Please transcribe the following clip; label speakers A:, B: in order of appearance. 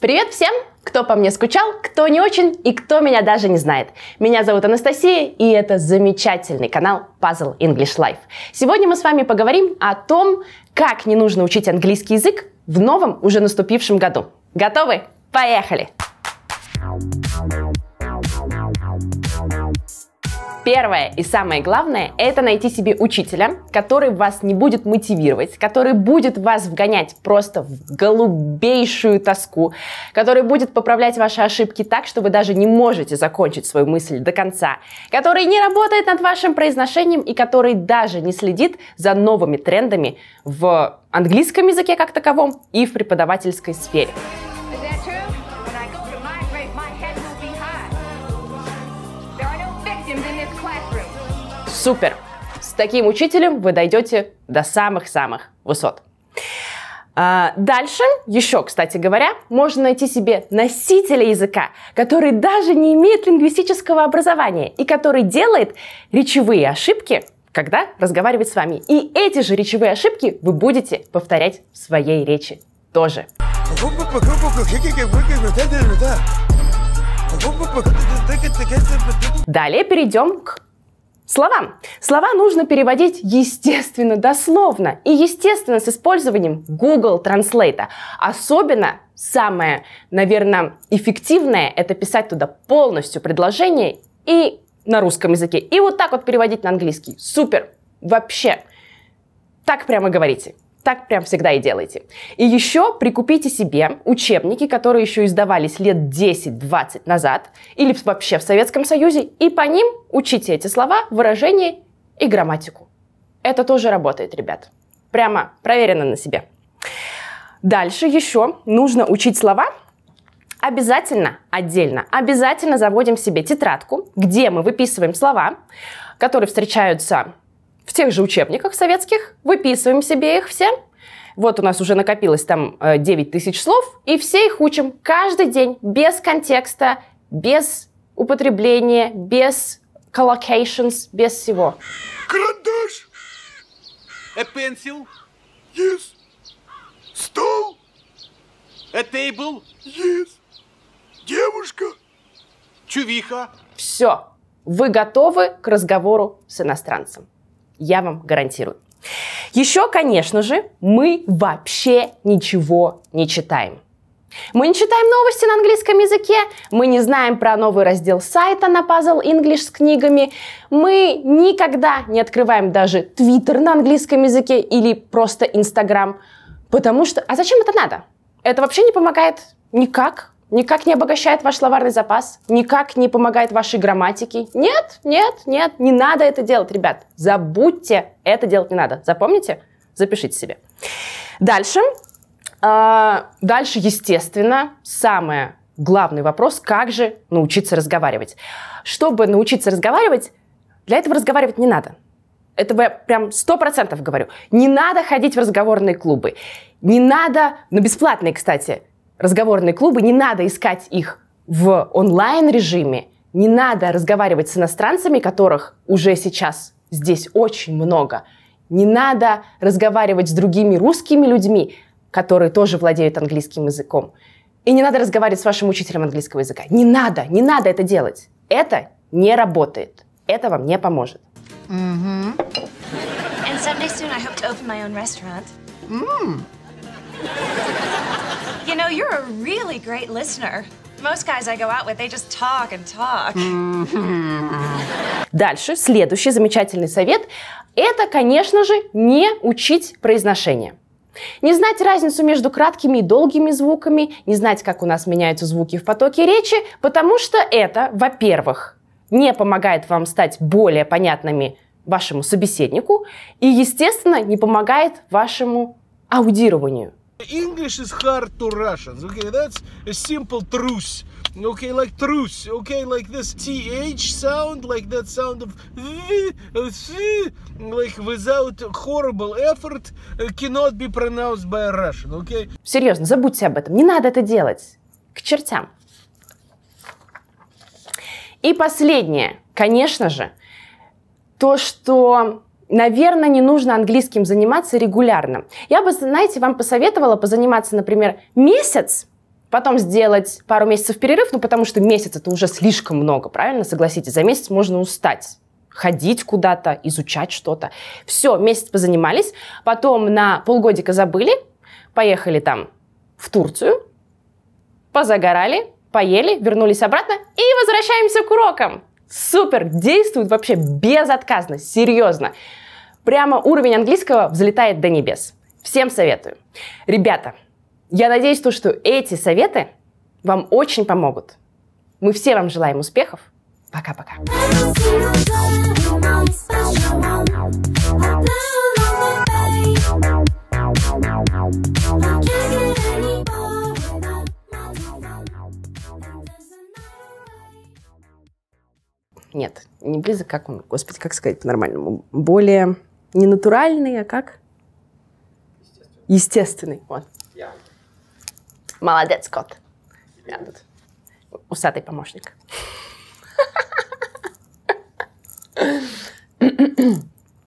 A: Привет всем, кто по мне скучал, кто не очень и кто меня даже не знает. Меня зовут Анастасия, и это замечательный канал Puzzle English Life. Сегодня мы с вами поговорим о том, как не нужно учить английский язык в новом, уже наступившем году. Готовы? Поехали! Первое и самое главное – это найти себе учителя, который вас не будет мотивировать, который будет вас вгонять просто в голубейшую тоску, который будет поправлять ваши ошибки так, что вы даже не можете закончить свою мысль до конца, который не работает над вашим произношением и который даже не следит за новыми трендами в английском языке как таковом и в преподавательской сфере. Супер! С таким учителем вы дойдете до самых-самых высот. А, дальше, еще, кстати говоря, можно найти себе носителя языка, который даже не имеет лингвистического образования и который делает речевые ошибки, когда разговаривает с вами. И эти же речевые ошибки вы будете повторять в своей речи тоже. Далее перейдем к Слова. Слова нужно переводить, естественно, дословно и, естественно, с использованием Google Translate. Особенно самое, наверное, эффективное – это писать туда полностью предложение и на русском языке. И вот так вот переводить на английский. Супер! Вообще! Так прямо говорите так прям всегда и делайте. И еще прикупите себе учебники, которые еще издавались лет 10-20 назад или вообще в Советском Союзе, и по ним учите эти слова, выражения и грамматику. Это тоже работает, ребят. Прямо проверено на себе. Дальше еще нужно учить слова, обязательно, отдельно, обязательно заводим себе тетрадку, где мы выписываем слова, которые встречаются в тех же учебниках советских, выписываем себе их все. Вот у нас уже накопилось там 9 э, тысяч слов, и все их учим каждый день, без контекста, без употребления, без collocations, без всего. Карандаш! A pencil? Yes. Стол? A table? Yes. Девушка? Чувиха? Все. Вы готовы к разговору с иностранцем. Я вам гарантирую. Еще, конечно же, мы вообще ничего не читаем. Мы не читаем новости на английском языке, мы не знаем про новый раздел сайта на Puzzle English с книгами, мы никогда не открываем даже Твиттер на английском языке или просто Инстаграм, потому что... А зачем это надо? Это вообще не помогает никак никак не обогащает ваш словарный запас, никак не помогает вашей грамматике. Нет, нет, нет, не надо это делать, ребят. Забудьте, это делать не надо. Запомните? Запишите себе. Дальше. А, дальше, естественно, самый главный вопрос, как же научиться разговаривать. Чтобы научиться разговаривать, для этого разговаривать не надо. Это я прям сто процентов говорю. Не надо ходить в разговорные клубы. Не надо, но бесплатные, кстати разговорные клубы, не надо искать их в онлайн-режиме, не надо разговаривать с иностранцами, которых уже сейчас здесь очень много. Не надо разговаривать с другими русскими людьми, которые тоже владеют английским языком. И не надо разговаривать с вашим учителем английского языка. Не надо, не надо это делать. Это не работает. Это вам не поможет. Mm-hmm. And You know, you're a really great listener. Most guys I go out with, they just talk and talk. Дальше, следующий замечательный совет – это, конечно же, не учить произношение. Не знать разницу между краткими и долгими звуками, не знать, как у нас меняются звуки в потоке речи, потому что это, во-первых, не помогает вам стать более понятными вашему собеседнику и, естественно, не помогает вашему аудированию – English is hard to Russians. Okay, that's a simple truth. Okay, like truth. Okay, like this th sound, like that sound of like without horrible effort cannot be pronounced by a Russian. Okay. Серьезно, забудьте об этом. Не надо это делать. К чертям. И последнее, конечно же, то, что Наверное, не нужно английским заниматься регулярно. Я бы, знаете, вам посоветовала позаниматься, например, месяц, потом сделать пару месяцев перерыв, ну потому что месяц это уже слишком много, правильно? Согласитесь, за месяц можно устать ходить куда-то, изучать что-то. Все, месяц позанимались, потом на полгодика забыли, поехали там в Турцию, позагорали, поели, вернулись обратно и возвращаемся к урокам супер, действует вообще безотказно, серьезно. Прямо уровень английского взлетает до небес. Всем советую. Ребята, я надеюсь, то, что эти советы вам очень помогут. Мы все вам желаем успехов. Пока-пока. Нет, не близок, как он, господи, как сказать по-нормальному? Более не натуральный, а как? Естественный. Естественный, вот. Я. Молодец, кот. Я тут. Усатый помощник.